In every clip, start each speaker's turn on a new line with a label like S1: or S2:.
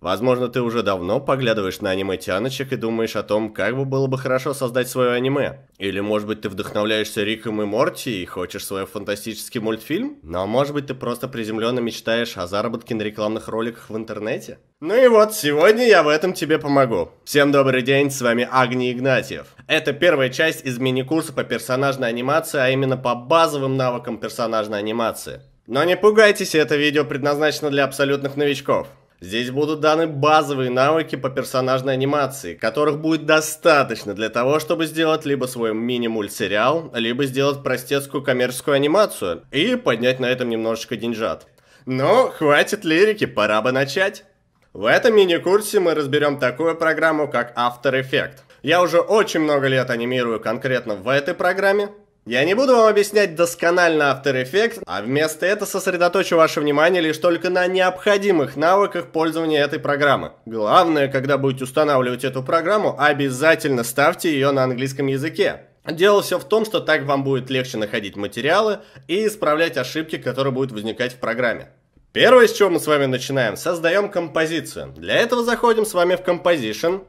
S1: Возможно, ты уже давно поглядываешь на аниме-тяночек и думаешь о том, как бы было бы хорошо создать свое аниме. Или, может быть, ты вдохновляешься Риком и Морти и хочешь свой фантастический мультфильм? Но, может быть, ты просто приземленно мечтаешь о заработке на рекламных роликах в интернете? Ну и вот, сегодня я в этом тебе помогу. Всем добрый день, с вами Агни Игнатьев. Это первая часть из мини-курса по персонажной анимации, а именно по базовым навыкам персонажной анимации. Но не пугайтесь, это видео предназначено для абсолютных новичков. Здесь будут даны базовые навыки по персонажной анимации, которых будет достаточно для того, чтобы сделать либо свой мини-мультсериал, либо сделать простецкую коммерческую анимацию и поднять на этом немножечко деньжат. Но хватит лирики, пора бы начать. В этом мини-курсе мы разберем такую программу, как After Effects. Я уже очень много лет анимирую конкретно в этой программе, я не буду вам объяснять досконально After Effects, а вместо этого сосредоточу ваше внимание лишь только на необходимых навыках пользования этой программы. Главное, когда будете устанавливать эту программу, обязательно ставьте ее на английском языке. Дело все в том, что так вам будет легче находить материалы и исправлять ошибки, которые будут возникать в программе. Первое, с чего мы с вами начинаем, создаем композицию. Для этого заходим с вами в Composition,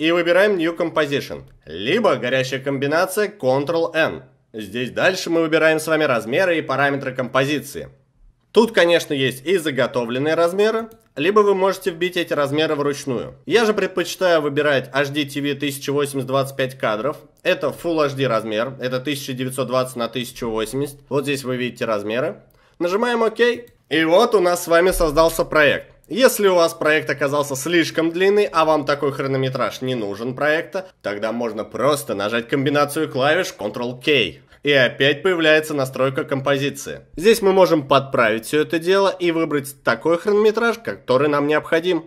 S1: и выбираем New Composition, либо горящая комбинация Ctrl-N. Здесь дальше мы выбираем с вами размеры и параметры композиции. Тут, конечно, есть и заготовленные размеры, либо вы можете вбить эти размеры вручную. Я же предпочитаю выбирать HD TV 1080-25 кадров. Это Full HD размер, это 1920 на 1080. Вот здесь вы видите размеры. Нажимаем ОК. И вот у нас с вами создался проект. Если у вас проект оказался слишком длинный, а вам такой хронометраж не нужен проекта, тогда можно просто нажать комбинацию клавиш Ctrl-K. И опять появляется настройка композиции. Здесь мы можем подправить все это дело и выбрать такой хронометраж, который нам необходим.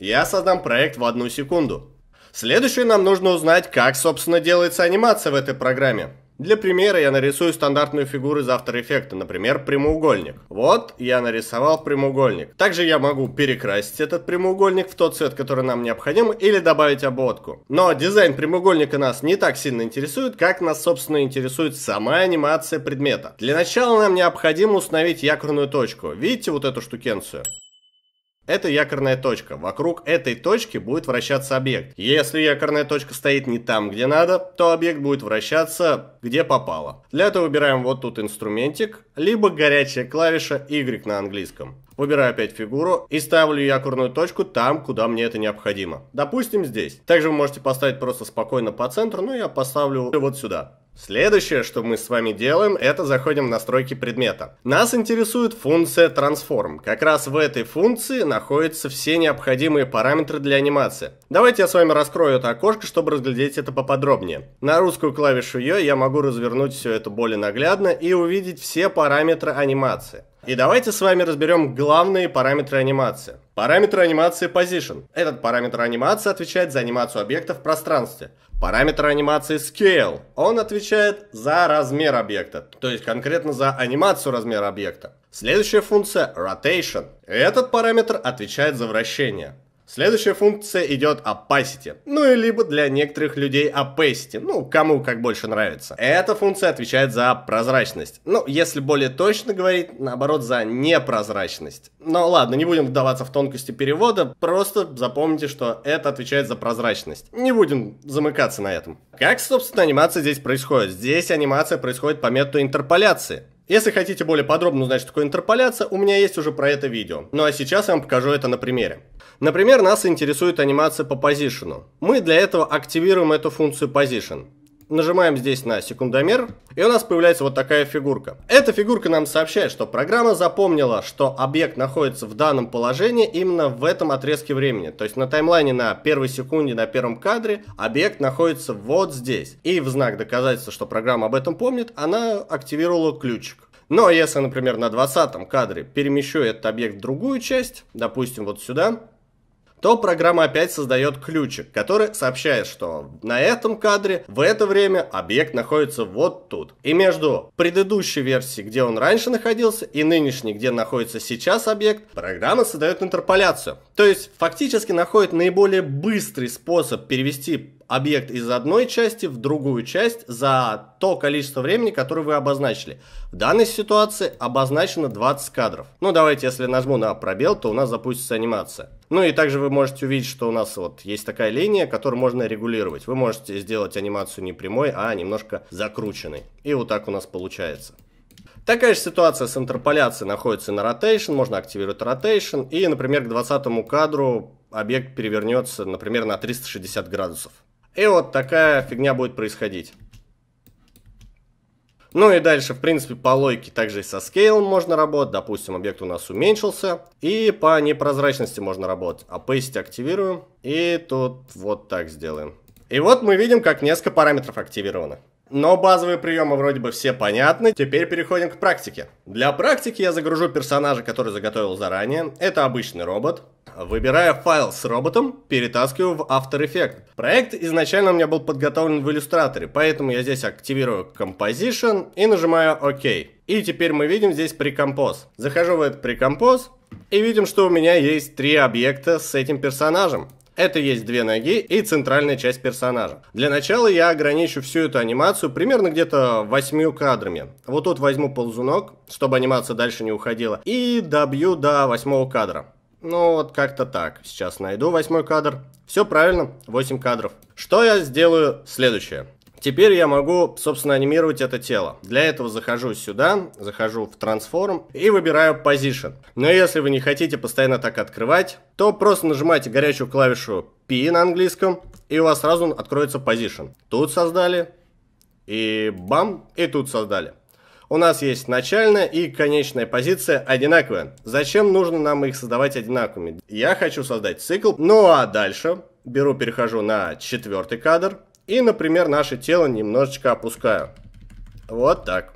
S1: Я создам проект в одну секунду. Следующее нам нужно узнать, как, собственно, делается анимация в этой программе. Для примера я нарисую стандартную фигуру из After Effects, например, прямоугольник. Вот, я нарисовал прямоугольник. Также я могу перекрасить этот прямоугольник в тот цвет, который нам необходим, или добавить обводку. Но дизайн прямоугольника нас не так сильно интересует, как нас, собственно, интересует сама анимация предмета. Для начала нам необходимо установить якорную точку. Видите вот эту штукенцию? Это якорная точка. Вокруг этой точки будет вращаться объект. Если якорная точка стоит не там, где надо, то объект будет вращаться где попало. Для этого выбираем вот тут инструментик, либо горячая клавиша Y на английском. Выбираю опять фигуру и ставлю якорную точку там, куда мне это необходимо. Допустим, здесь. Также вы можете поставить просто спокойно по центру, но ну, я поставлю вот сюда. Следующее, что мы с вами делаем, это заходим в настройки предмета. Нас интересует функция Transform. Как раз в этой функции находятся все необходимые параметры для анимации. Давайте я с вами раскрою это окошко, чтобы разглядеть это поподробнее. На русскую клавишу E я могу развернуть все это более наглядно и увидеть все параметры анимации. И давайте с вами разберем главные параметры анимации. Параметры анимации Position. Этот параметр анимации отвечает за анимацию объекта в пространстве. Параметр анимации Scale. Он отвечает за размер объекта, то есть конкретно за анимацию размера объекта. Следующая функция Rotation. Этот параметр отвечает за вращение. Следующая функция идет opacity, ну и либо для некоторых людей opacity, ну кому как больше нравится. Эта функция отвечает за прозрачность, ну если более точно говорить, наоборот за непрозрачность. Но ладно, не будем вдаваться в тонкости перевода, просто запомните, что это отвечает за прозрачность. Не будем замыкаться на этом. Как, собственно, анимация здесь происходит? Здесь анимация происходит по методу интерполяции. Если хотите более подробно узнать, что такое интерполяция, у меня есть уже про это видео. Ну а сейчас я вам покажу это на примере. Например, нас интересует анимация по позишену. Мы для этого активируем эту функцию position. Нажимаем здесь на секундомер, и у нас появляется вот такая фигурка. Эта фигурка нам сообщает, что программа запомнила, что объект находится в данном положении именно в этом отрезке времени. То есть на таймлайне на первой секунде, на первом кадре объект находится вот здесь. И в знак доказательства, что программа об этом помнит, она активировала ключик. Но если, например, на 20 кадре перемещу этот объект в другую часть, допустим, вот сюда, то программа опять создает ключик, который сообщает, что на этом кадре в это время объект находится вот тут. И между предыдущей версией, где он раньше находился, и нынешней, где находится сейчас объект, программа создает интерполяцию. То есть фактически находит наиболее быстрый способ перевести объект из одной части в другую часть за то количество времени, которое вы обозначили. В данной ситуации обозначено 20 кадров. Ну, давайте, если нажму на пробел, то у нас запустится анимация. Ну и также вы можете увидеть, что у нас вот есть такая линия, которую можно регулировать. Вы можете сделать анимацию не прямой, а немножко закрученной. И вот так у нас получается. Такая же ситуация с интерполяцией находится на rotation, можно активировать rotation, и, например, к 20 кадру объект перевернется, например, на 360 градусов. И вот такая фигня будет происходить. Ну и дальше, в принципе, по логике также и со скейлом можно работать. Допустим, объект у нас уменьшился. И по непрозрачности можно работать. Opacity а активируем. И тут вот так сделаем. И вот мы видим, как несколько параметров активировано. Но базовые приемы вроде бы все понятны. Теперь переходим к практике. Для практики я загружу персонажа, который заготовил заранее. Это обычный робот. Выбирая файл с роботом, перетаскиваю в After Effects. Проект изначально у меня был подготовлен в Illustrator, поэтому я здесь активирую Composition и нажимаю ОК. И теперь мы видим здесь прикомпоз. Захожу в этот прикомпоз и видим, что у меня есть три объекта с этим персонажем. Это есть две ноги и центральная часть персонажа. Для начала я ограничу всю эту анимацию примерно где-то восьмью кадрами. Вот тут возьму ползунок, чтобы анимация дальше не уходила, и добью до восьмого кадра. Ну вот как-то так. Сейчас найду восьмой кадр. Все правильно, 8 кадров. Что я сделаю следующее? Теперь я могу, собственно, анимировать это тело. Для этого захожу сюда, захожу в Transform и выбираю Position. Но если вы не хотите постоянно так открывать, то просто нажимайте горячую клавишу P на английском, и у вас сразу откроется Position. Тут создали, и бам, и тут создали. У нас есть начальная и конечная позиция одинаковая. Зачем нужно нам их создавать одинаковыми? Я хочу создать цикл, ну а дальше беру, перехожу на четвертый кадр, и, например, наше тело немножечко опускаю. Вот так.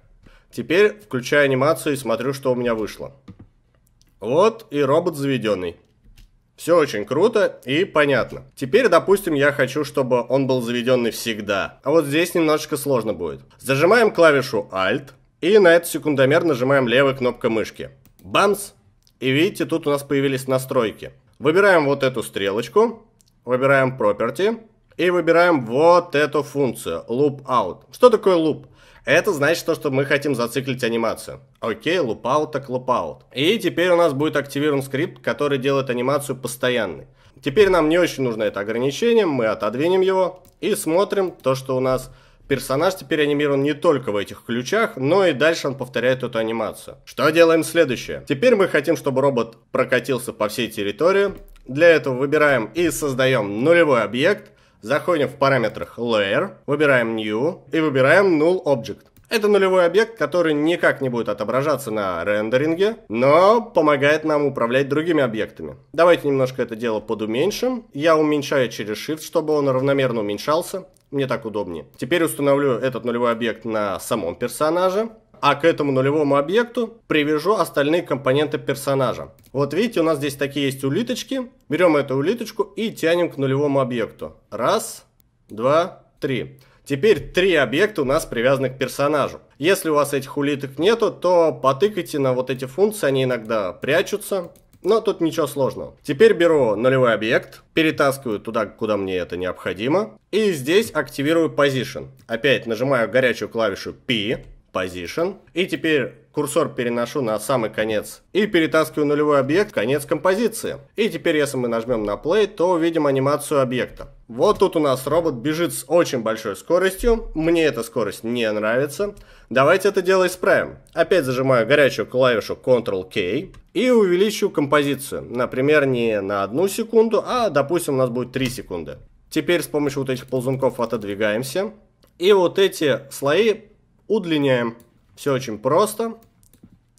S1: Теперь включаю анимацию и смотрю, что у меня вышло. Вот и робот заведенный. Все очень круто и понятно. Теперь, допустим, я хочу, чтобы он был заведенный всегда. А вот здесь немножечко сложно будет. Зажимаем клавишу Alt и на этот секундомер нажимаем левой кнопкой мышки. Бамс! И видите, тут у нас появились настройки. Выбираем вот эту стрелочку, выбираем Property и выбираем вот эту функцию, loop out. Что такое loop? Это значит то, что мы хотим зациклить анимацию. Окей, loop out так loop out. И теперь у нас будет активирован скрипт, который делает анимацию постоянной. Теперь нам не очень нужно это ограничение, мы отодвинем его и смотрим то, что у нас персонаж теперь анимирован не только в этих ключах, но и дальше он повторяет эту анимацию. Что делаем следующее? Теперь мы хотим, чтобы робот прокатился по всей территории. Для этого выбираем и создаем нулевой объект – Заходим в параметрах Layer, выбираем New и выбираем Null Object. Это нулевой объект, который никак не будет отображаться на рендеринге, но помогает нам управлять другими объектами. Давайте немножко это дело подуменьшим. Я уменьшаю через Shift, чтобы он равномерно уменьшался. Мне так удобнее. Теперь установлю этот нулевой объект на самом персонаже а к этому нулевому объекту привяжу остальные компоненты персонажа. Вот видите, у нас здесь такие есть улиточки. Берем эту улиточку и тянем к нулевому объекту. Раз, два, три. Теперь три объекта у нас привязаны к персонажу. Если у вас этих улиток нету, то потыкайте на вот эти функции, они иногда прячутся. Но тут ничего сложного. Теперь беру нулевой объект, перетаскиваю туда, куда мне это необходимо. И здесь активирую position. Опять нажимаю горячую клавишу P, position. И теперь курсор переношу на самый конец и перетаскиваю нулевой объект в конец композиции. И теперь, если мы нажмем на play, то увидим анимацию объекта. Вот тут у нас робот бежит с очень большой скоростью. Мне эта скорость не нравится. Давайте это дело исправим. Опять зажимаю горячую клавишу Ctrl-K и увеличу композицию. Например, не на одну секунду, а, допустим, у нас будет 3 секунды. Теперь с помощью вот этих ползунков отодвигаемся. И вот эти слои удлиняем. Все очень просто.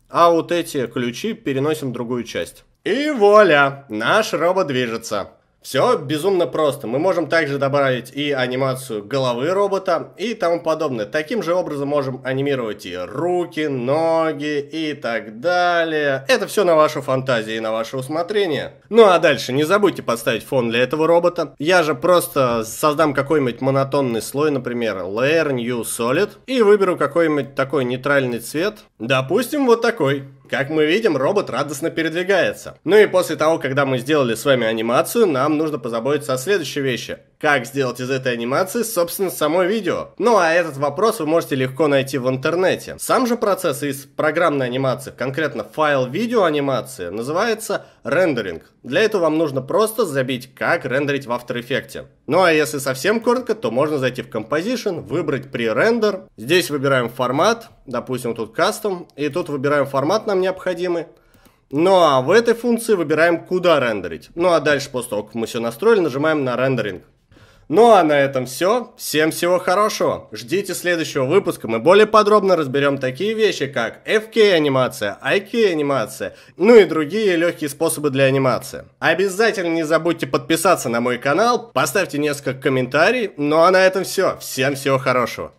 S1: А вот эти ключи переносим в другую часть. И вуаля, наш робот движется. Все безумно просто. Мы можем также добавить и анимацию головы робота и тому подобное. Таким же образом можем анимировать и руки, ноги и так далее. Это все на вашу фантазию и на ваше усмотрение. Ну а дальше не забудьте поставить фон для этого робота. Я же просто создам какой-нибудь монотонный слой, например, Layer New Solid и выберу какой-нибудь такой нейтральный цвет. Допустим, вот такой. Как мы видим, робот радостно передвигается. Ну и после того, когда мы сделали с вами анимацию, нам нужно позаботиться о следующей вещи как сделать из этой анимации, собственно, само видео. Ну а этот вопрос вы можете легко найти в интернете. Сам же процесс из программной анимации, конкретно файл видео анимации, называется рендеринг. Для этого вам нужно просто забить, как рендерить в After Effects. Ну а если совсем коротко, то можно зайти в Composition, выбрать pre-render. Здесь выбираем формат, допустим, тут Custom, и тут выбираем формат нам необходимый. Ну а в этой функции выбираем, куда рендерить. Ну а дальше, после того, как мы все настроили, нажимаем на рендеринг. Ну а на этом все. Всем всего хорошего. Ждите следующего выпуска. Мы более подробно разберем такие вещи, как FK-анимация, IK-анимация, ну и другие легкие способы для анимации. Обязательно не забудьте подписаться на мой канал, поставьте несколько комментариев. Ну а на этом все. Всем всего хорошего.